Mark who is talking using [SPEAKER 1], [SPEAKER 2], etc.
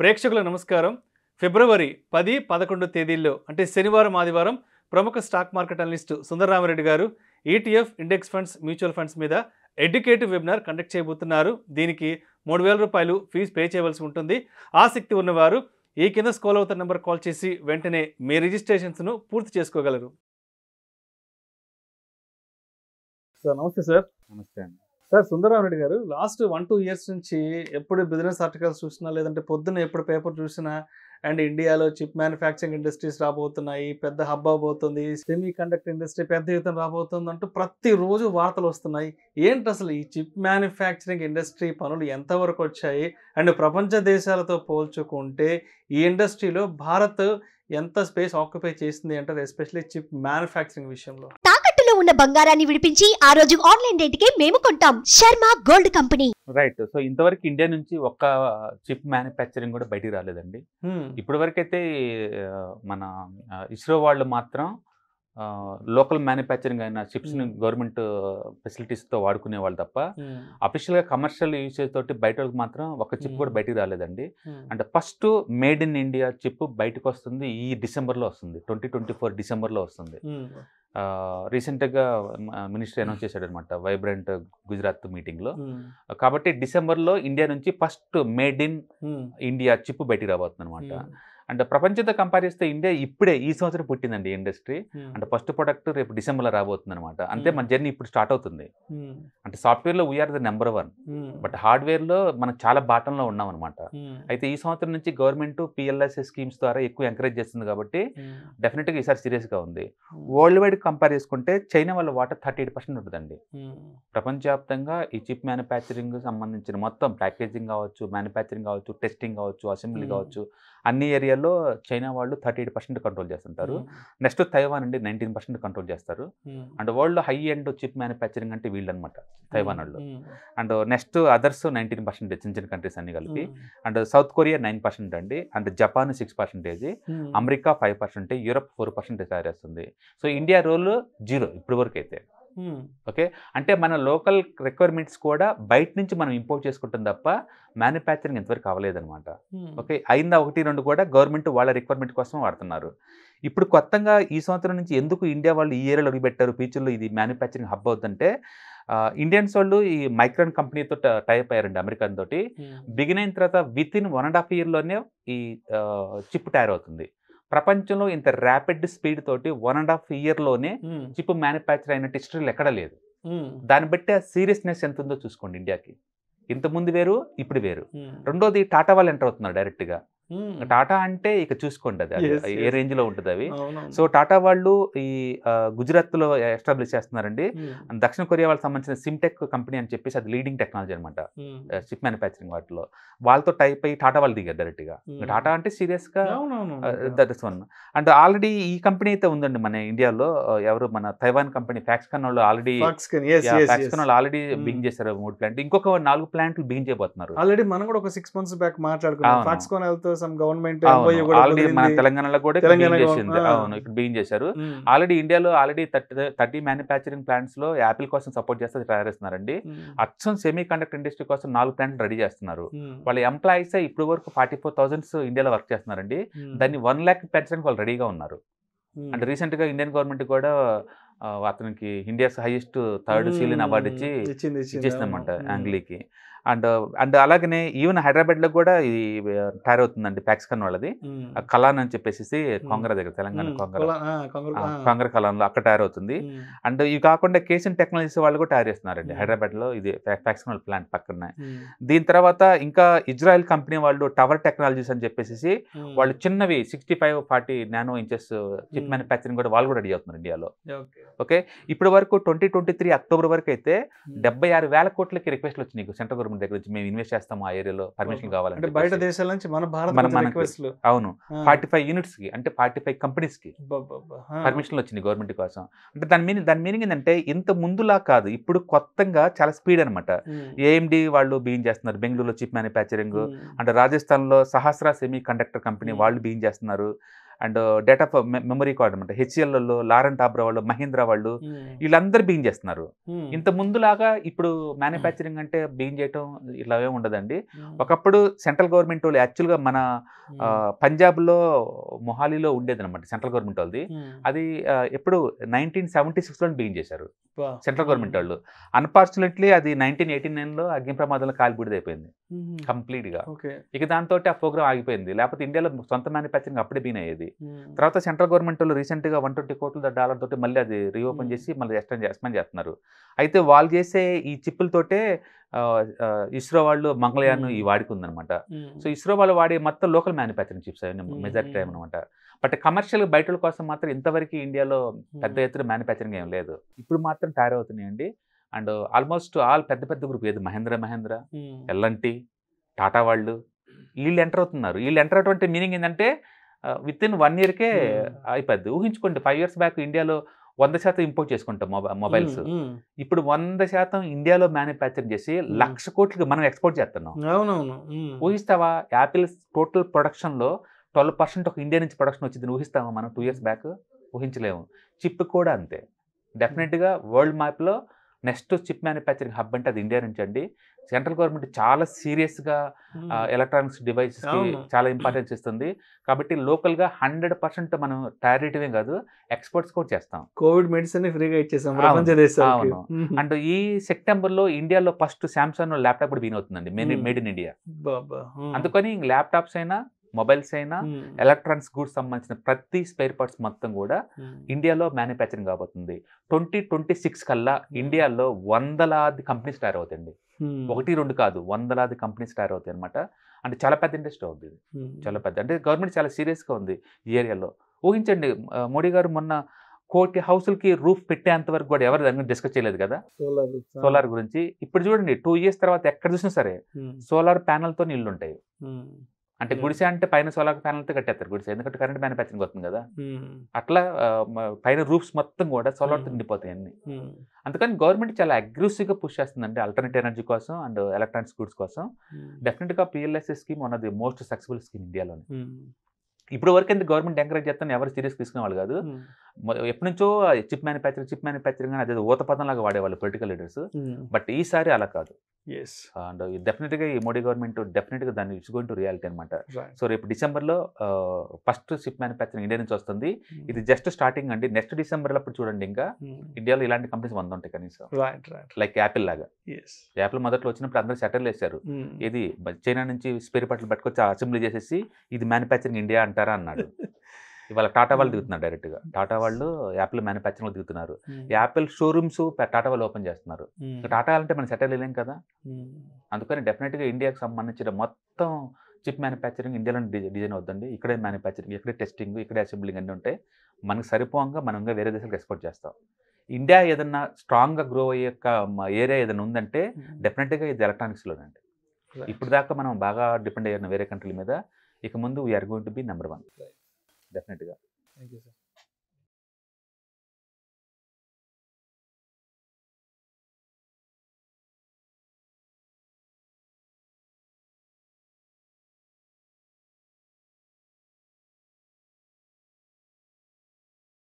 [SPEAKER 1] ప్రేక్షకుల నమస్కారం ఫిబ్రవరి పది పదకొండు తేదీల్లో అంటే శనివారం ఆదివారం ప్రముఖ స్టాక్ మార్కెట్ అనలిస్టు సుందరరామరెడ్డి గారు ETF e index funds mutual funds మీద ఎడ్యుకేటివ్ వెబినార్ కండక్ట్ చేయబోతున్నారు దీనికి మూడు వేల రూపాయలు ఫీజు పే చేయవలసి ఉంటుంది ఆసక్తి ఉన్నవారు ఈ కింద స్కోల్ అవుతున్న నెంబర్ కాల్ చేసి వెంటనే మీ రిజిస్ట్రేషన్స్ను పూర్తి చేసుకోగలరు సార్ నమస్తే సార్ నమస్తే అండి సార్ సుందరరామరెడ్డి గారు లాస్ట్ వన్ టూ ఇయర్స్ నుంచి ఎప్పుడు బిజినెస్ ఆర్టికల్స్ చూసినా లేదంటే పొద్దున్న ఎప్పుడు పేపర్ చూసినా అండ్ ఇండియాలో చిప్ మ్యానుఫ్యాక్చరింగ్ ఇండస్ట్రీస్ రాబోతున్నాయి పెద్ద హబ్ అవబోతుంది సెమీ కండక్టర్ ఇండస్ట్రీ పెద్ద యుద్ధం రాబోతుంది అంటూ ప్రతిరోజు వార్తలు వస్తున్నాయి ఏంటి అసలు ఈ చిప్ మ్యానుఫ్యాక్చరింగ్ ఇండస్ట్రీ పనులు ఎంతవరకు వచ్చాయి అండ్ ప్రపంచ దేశాలతో పోల్చుకుంటే ఈ ఇండస్ట్రీలో భారత్ ఎంత స్పేస్ ఆక్యుపై చేసింది అంటారు ఎస్పెషల్లీ చిప్ మ్యానుఫ్యాక్చరింగ్ విషయంలో ఉన్న బంగారాన్ని విడిపించి ఆ రోజు ఆన్లైన్ రేటుకే మేము కొంటాం Sharma gold company right so ఇంతవరకు ఇండియా నుంచి ఒక్క చిప్ మ్యానుఫ్యాక్చరింగ్ కూడా బయటికి రాలేదండి hmm. ఇప్పటి వరకైతే మన ఇస్రో వాళ్ళు మాత్రం లోకల్ మ్యానుఫ్యాక్చరింగ్ అయిన చిప్స్ ని hmm. గవర్నమెంట్ ఫెసిలిటీస్ తో వాడుకునే వాళ్ళు తప్ప hmm. గా కమర్షియల్ యూసేజ్ తోటి బయట వాళ్ళకి మాత్రం ఒక చిప్ కూడా బయటికి రాలేదండి అంటే first made in India chip బయటకు వస్తుంది ఈ డిసెంబర్ లో వస్తుంది ట్వంటీ ట్వంటీ ఫోర్ లో వస్తుంది రీసెంట్గా మినిస్టర్ అనౌన్స్ చేశాడు అనమాట వైబ్రెంట్ గుజరాత్ మీటింగ్లో కాబట్టి డిసెంబర్లో ఇండియా నుంచి first made in India chip బయటికి రాబోతుంది అనమాట అండ్ ప్రపంచంతో కంపేర్ చేస్తే ఇండియా ఇప్పుడే ఈ సంవత్సరం పుట్టిందండి industry hmm. And first product రేపు లో రాబోతుంది అనమాట అంతే hmm. మన జర్నీ ఇప్పుడు స్టార్ట్ అవుతుంది hmm. అంటే సాఫ్ట్వేర్ లో we're the number one but hardware లో మనం చాలా బాటంలో ఉన్నాం అనమాట అయితే ఈ సంవత్సరం నుంచి గవర్నమెంట్ పిఎల్ఎస్ స్కీమ్స్ ద్వారా ఎక్కువ ఎంకరేజ్ చేస్తుంది కాబట్టి డెఫినెట్ గా ఈసారి గా ఉంది వరల్డ్ వైడ్ కంపేర్ చేసుకుంటే చైనా వాళ్ళ వాటర్ థర్టీ ఎయిట్ పర్సెంట్ ఉంటుందండి ప్రపంచవ్యాప్తంగా ఈ చిప్ మ్యానుఫ్యాక్చరింగ్ సంబంధించిన మొత్తం ప్యాకేజింగ్ కావచ్చు మ్యానుఫ్యాక్చరింగ్ కావచ్చు టెస్టింగ్ కావచ్చు అసెంబ్లీ కావచ్చు అన్ని ఏరియాలో ఏరియాలో చైనా వాళ్ళు థర్టీ ఎయిట్ పర్సెంట్ కంట్రోల్ చేస్తుంటారు నెక్స్ట్ తైవాన్ అండి నైన్టీన్ పర్సెంట్ కంట్రోల్ చేస్తారు and world high end chip manufacturing అంటే వీళ్ళు అనమాట తైవాన్ వాళ్ళు and next others nineteen percent చిన్న చిన్న కంట్రీస్ అన్ని కలిపి and south Korea nine percent అండి and Japan six percentage America five percent Europe four percent తయారు చేస్తుంది సో ఇండియా రోల్ జీరో ఇప్పటి వరకు అయితే ఓకే అంటే మన లోకల్ రిక్వైర్మెంట్స్ కూడా బయట నుంచి మనం ఇంపోర్ట్ చేసుకుంటాం తప్ప మ్యానుఫ్యాక్చరింగ్ ఎంతవరకు అవ్వలేదనమాట ఓకే అయిందా ఒకటి రెండు కూడా గవర్నమెంట్ వాళ్ళ రిక్వైర్మెంట్ కోసం వాడుతున్నారు ఇప్పుడు కొత్తగా ఈ సంవత్సరం నుంచి ఎందుకు ఇండియా వాళ్ళు ఈ ఏరియాలో అడుగుపెట్టారు ఫ్యూచర్లో ఇది మ్యానుఫ్యాక్చరింగ్ హబ్ అవుతుందంటే ఇండియన్స్ వాళ్ళు ఈ మైక్రాన్ కంపెనీతో టైప్ అయ్యారండి అమెరికన్ తోటి బిగిన్ అయిన తర్వాత with in one and half ఇయర్లోనే ఈ చిప్ తయారవుతుంది ప్రపంచంలో ఇంత ర్యాపిడ్ స్పీడ్ తోటి వన్ అండ్ హాఫ్ ఇయర్లోనే చిప్ మ్యానుఫ్యాక్చర్ అయిన హిస్టరీలు ఎక్కడ లేదు దాన్ని బట్టి ఆ సీరియస్నెస్ ఎంత ఉందో చూసుకోండి ఇండియాకి ఇంతకుముందు వేరు ఇప్పుడు వేరు రెండోది టాటా వాళ్ళు ఎంటర్ అవుతున్నారు డైరెక్ట్గా టాటా అంటే ఇక చూసుకోండి అది ఏ రేంజ్ లో ఉంటుంది అవి సో టాటా వాళ్ళు ఈ గుజరాత్ లో ఎస్టాబ్లిష్ చేస్తున్నారండి దక్షిణ కొరియా వాళ్ళకి సంబంధించిన సిమ్టెక్ కంపెనీ అని చెప్పేసి అది లీడింగ్ టెక్నాలజీ అనమాట చిప్ మ్యానుఫ్యాక్చరింగ్ వాటిలో వాళ్ళతో టైప్ అయ్యి టాటా వాళ్ళు దిగారు డైరెక్ట్ గా టాటా అంటే సీరియస్ గా దట్ వన్ అండ్ ఆల్రెడీ ఈ కంపెనీ అయితే ఉందండి మన ఇండియాలో ఎవరు మన తైవాన్ కంపెనీ ఫ్యాక్స్కన్ వాళ్ళు ఆల్రెడీ ఫ్యాక్స్కన్ వాళ్ళు ఆల్రెడీ బిగింగ్ చేశారు మూడు ప్లాంట్ ఇంకొక నాలుగు ప్లాంట్లు బిగింగ్ చేయబోతున్నారు ఆల్రెడీ మనం కూడా ఒక సిక్స్ మంత్స్ బ్యాక్ మాట్లాడుకున్నాం ఫ్యాక్స్కన్ వాళ్ళతో సమ్ గవర్నమెంట్ ఆల్రెడీ తెలంగాణలో కూడా బీన్ చేశారు ఆల్రెడీ ఇండియాలో ఆల్రెడీ థర్టీ మ్యానుఫాక్చరింగ్ ప్లాంట్స్ లో యాపిల్ కోసం సపోర్ట్ చేస్తే తయారేస్తున్నారండి అచ్చం సెమీ కండక్టర్ ఇండస్ట్రీ కోసం నాలుగు ప్లాంట్లు రెడీ చేస్తున్నారు వాళ్ళ ఎంప్లాయీస్ ఇప్పుడు వరకు ఫార్టీ ఫోర్ థౌసండ్స్ ఇండియాలో వర్క్ చేస్తున్నారండి దాన్ని వన్ ల్యాక్ పెంచడానికి వాళ్ళు రెడీగా ఉన్నారు అండ్ రీసెంట్ గా ఇండియన్ గవర్నమెంట్ కూడా అతనికి India's highest third civilian award ఇచ్చి ఇచ్చేసిందన్నమాట యాంగ్లీకి అండ్ అండ్ అలాగనే ఈవెన్ హైదరాబాద్లో కూడా ఇది తయారవుతుందండి ప్యాక్స్కన్ వాళ్ళది కలాన్ అని చెప్పేసి కొంగర దగ్గర తెలంగాణ కొంగర కొంగర కలాన్లో అక్కడ తయారవుతుంది అండ్ ఇవి కాకుండా కేసన్ టెక్నాలజీస్ వాళ్ళు కూడా తయారు చేస్తున్నారండి హైదరాబాద్లో ఇది ప్యాక్స్కన్ వాళ్ళ ప్లాంట్ పక్కన దీని తర్వాత ఇంకా ఇజ్రాయెల్ కంపెనీ వాళ్ళు టవర్ టెక్నాలజీస్ అని చెప్పేసి వాళ్ళు చిన్నవి sixty five forty nano inches chip manufacturing కూడా వాళ్ళు కూడా రెడీ అవుతున్నారు ఇండియాలో ఓకే ఇప్పటి వరకు ట్వంటీ ట్వంటీ త్రీ అక్టోబర్ వరకు అయితే డెబ్బై ఆరు వేల కోట్లకి రిక్వెస్ట్లు వచ్చినాయి సెంట్రల్ డిపార్ట్మెంట్ దగ్గర నుంచి మేము ఇన్వెస్ట్ చేస్తాం ఆ ఏరియాలో పర్మిషన్ కావాలంటే బయట దేశాల నుంచి మన భారత మన అవును ఫార్టీ ఫైవ్ యూనిట్స్ కి అంటే ఫార్టీ ఫైవ్ కంపెనీస్ కి పర్మిషన్లు వచ్చింది గవర్నమెంట్ కోసం అంటే దాని మీనింగ్ దాని మీనింగ్ ఏంటంటే ఇంత ముందులా కాదు ఇప్పుడు కొత్తగా చాలా స్పీడ్ అనమాట ఏఎండి వాళ్ళు బియ్యం చేస్తున్నారు బెంగళూరులో చిప్ మ్యానుఫ్యాక్చరింగ్ అంటే రాజస్థాన్లో సహస్ర సెమీ కండక్టర్ కంపెనీ వాళ్ళు బియ్యం చేస్తున్నారు అండ్ డేటా మెమరీ కార్డ్ అనమాట హెచ్ఎల్ లారెంట్ ఆబ్రా వాళ్ళు మహీంద్రా వాళ్ళు వీళ్ళందరూ బీన్ చేస్తున్నారు ఇంత ముందులాగా ఇప్పుడు మ్యానుఫ్యాక్చరింగ్ అంటే బీన్ చేయటం ఇలా ఉండదండి ఒకప్పుడు సెంట్రల్ గవర్నమెంట్ వాళ్ళు యాక్చువల్గా మన పంజాబ్లో మొహాలీలో ఉండేది అనమాట సెంట్రల్ గవర్నమెంట్ వాళ్ళది అది ఎప్పుడు నైన్టీన్ సెవెంటీ సిక్స్లో బీన్ చేశారు సెంట్రల్ గవర్నమెంట్ వాళ్ళు అన్ఫార్చునేట్లీ అది నైన్టీన్ ఎయిటీ నైన్లో అగ్ని ప్రమాదంలో కంప్లీట్ కంప్లీట్గా ఇక దాంతో ఆ ప్రోగ్రామ్ ఆగిపోయింది లేకపోతే ఇండియాలో సొంత మ్యానుఫ్యాక్చరింగ్ అప్పుడే బీన్ అయ్యేది తర్వాత సెంట్రల్ గవర్నమెంట్ వాళ్ళు రీసెంట్గా వన్ ట్వంటీ కోట్ల డాలర్ తోటి మళ్ళీ అది రీఓపెన్ చేసి మళ్ళీ ఎక్స్టెండ్ ఎక్స్పెండ్ చేస్తున్నారు అయితే వాళ్ళు చేసే ఈ చిప్పులతోటే ఇస్రో వాళ్ళు మంగళయాన్ ఈ వాడుకుందనమాట సో ఇస్రో వాళ్ళు వాడే మొత్తం లోకల్ మ్యానుఫ్యాక్చరింగ్ చిప్స్ అవన్నీ టైం అనమాట బట్ కమర్షియల్ బయటల కోసం మాత్రం ఇంతవరకు ఇండియాలో పెద్ద ఎత్తున మ్యానుఫ్యాక్చరింగ్ ఏం లేదు ఇప్పుడు మాత్రం తయారు అవుతున్నాయండి అండ్ ఆల్మోస్ట్ ఆల్ పెద్ద పెద్ద గ్రూప్ ఏది మహేంద్ర మహేంద్ర ఎల్ఎన్టీ టాటా వాళ్ళు వీళ్ళు ఎంటర్ అవుతున్నారు వీళ్ళు ఎంటర్ అటువంటి మీనింగ్ ఏంటంటే విత్ ఇన్ వన్ ఇయర్కే అయిపోద్ది ఊహించుకోండి ఫైవ్ ఇయర్స్ బ్యాక్ ఇండియాలో వంద శాతం ఇంపోర్ట్ చేసుకుంటాం మొబైల్స్ ఇప్పుడు వంద శాతం ఇండియాలో మ్యానుఫ్యాక్చర్ చేసి లక్ష కోట్లకి మనం ఎక్స్పోర్ట్ చేస్తున్నాం అవునవును ఊహిస్తావా యాపిల్ టోటల్ ప్రొడక్షన్లో ట్వెల్వ్ పర్సెంట్ ఒక ఇండియా నుంచి ప్రొడక్షన్ వచ్చింది ఊహిస్తామా మనం టూ ఇయర్స్ బ్యాక్ ఊహించలేము చిప్ కూడా అంతే డెఫినెట్గా వరల్డ్ మ్యాప్లో నెక్స్ట్ చిప్ మ్యానుఫ్యాక్చరింగ్ హబ్ అంటే అది ఇండియా నుంచి అండి సెంట్రల్ గవర్నమెంట్ చాలా సీరియస్గా ఎలక్ట్రానిక్స్ డివైసెస్ చాలా ఇంపార్టెన్స్ ఇస్తుంది కాబట్టి లోకల్గా హండ్రెడ్ పర్సెంట్ మనం టారిటివే కాదు ఎక్స్పోర్ట్స్ కూడా చేస్తాం కోవిడ్ మెడిసిన్ ఫ్రీగా ఇచ్చేసాం అవును అండ్ ఈ సెప్టెంబర్లో ఇండియాలో ఫస్ట్ శాంసంగ్ ల్యాప్టాప్ కూడా వీన్ అవుతుందండి మేడ్ ఇన్ ఇండియా అందుకని ల్యాప్టాప్స్ అయినా మొబైల్స్ అయినా ఎలక్ట్రానిక్స్ గూడ్స్ సంబంధించిన ప్రతి స్పేర్ పార్ట్స్ మొత్తం కూడా ఇండియాలో మ్యానుఫ్యాక్చరింగ్ కాబోతుంది ట్వంటీ ట్వంటీ సిక్స్ కల్లా ఇండియాలో వందలాది కంపెనీస్ అవుతాయండి ఒకటి రెండు కాదు వందలాది కంపెనీస్ అవుతాయి అనమాట అంటే చాలా పెద్ద ఇండస్ట్రీ అవుతుంది చాలా పెద్ద అంటే గవర్నమెంట్ చాలా సీరియస్గా ఉంది ఈ ఏరియాలో ఊహించండి మోడీ గారు మొన్న కోటి హౌస్లకి రూఫ్ పెట్టేంత వరకు కూడా ఎవరు దాని డిస్కస్ చేయలేదు కదా సోలార్ గురించి ఇప్పుడు చూడండి టూ ఇయర్స్ తర్వాత ఎక్కడ చూసినా సరే సోలార్ తో నీళ్ళు ఉంటాయి అంటే గుడిసె అంటే పైన సోలార్ ప్యానెల్తో కట్టేస్తారు గుడిసె ఎందుకంటే కరెంట్ మ్యానుఫ్యాక్చరింగ్ వస్తుంది కదా అట్లా పైన రూఫ్స్ మొత్తం కూడా సోలార్తో నిండిపోతాయి అన్ని అందుకని గవర్నమెంట్ చాలా గా పుష్ చేస్తుంది అల్టర్నేట్ ఎనర్జీ కోసం అండ్ ఎలక్ట్రానిక్స్ గూడ్స్ కోసం డెఫినెట్గా PLSS scheme one most successful scheme ఇండియాలో ఇప్పుడు వరకు ఎంత గవర్నమెంట్ ఎంకరేజ్ చేస్తాను ఎవరు సీరియస్ తీసుకునే వాళ్ళు కాదు ఎప్పటి నుంచో చిప్ మ్యానుఫ్యాక్చరింగ్ చిప్ మ్యానుఫ్యాక్చరింగ్ అని అదే ఊతపదం లాగా వాడేవాళ్ళు పొలిటికల్ లీడర్స్ బట్ ఈసారి అలా కాదు ఎస్ అండ్ డెఫినెట్గా ఈ మోడీ గవర్నమెంట్ డెఫినెట్గా దాన్ని ఇట్స్ గోయింగ్ టు రియాలిటీ అనమాట సో రేపు డిసెంబర్లో ఫస్ట్ షిప్ మ్యానుఫ్యాక్చరింగ్ ఇండియా నుంచి వస్తుంది hmm. ఇది జస్ట్ స్టార్టింగ్ అండి నెక్స్ట్ డిసెంబర్ అప్పుడు చూడండి ఇంకా hmm. ఇండియాలో ఇలాంటి కంపెనీస్ వంద ఉంటాయి కనీసం లైక్ యాపిల్ లాగా యాపిల్ మొదట్లో వచ్చినప్పుడు అందరూ సెటిల్ వేశారు ఇది hmm. చైనా నుంచి స్పేర్ పట్ల పట్టుకొచ్చి అసెంబ్లీ చేసేసి ఇది మ్యానుఫ్యాక్చరింగ్ ఇండియా అంటారా అన్నాడు ఇవాళ టాటా వాళ్ళు దిగుతున్నారు డైరెక్ట్గా టాటా వాళ్ళు యాపిల్ మ్యానుఫ్యాక్చరింగ్ దిగుతున్నారు యాపిల్ షోరూమ్స్ టాటా వాళ్ళు ఓపెన్ చేస్తున్నారు టాటా అంటే మనం సెటిల్ వెళ్ళాం కదా అందుకని డెఫినెట్గా ఇండియాకి సంబంధించిన మొత్తం చిప్ మ్యానుఫ్యాక్చరింగ్ ఇండియాలో డిజైన్ అవుతుంది ఇక్కడే మ్యానుఫ్యాక్చరింగ్ ఇక్కడే టెస్టింగ్ ఇక్కడే అసెంబ్లింగ్ అన్నీ ఉంటాయి మనకు సరిపోగా మనం ఇంకా వేరే దేశాలకు ఎక్స్పోర్ట్ చేస్తాం ఇండియా ఏదన్నా స్ట్రాంగ్గా గ్రో అయ్యే ఏరియా ఏదైనా ఉందంటే డెఫినెట్గా ఇది ఎలక్ట్రానిక్స్లోనండి ఇప్పుడు దాకా మనం బాగా డిపెండ్ అయ్యాం వేరే కంట్రీల మీద ఇక ముందు we're going to be number one డెఫినెట్గా థ్యాంక్ యూ సార్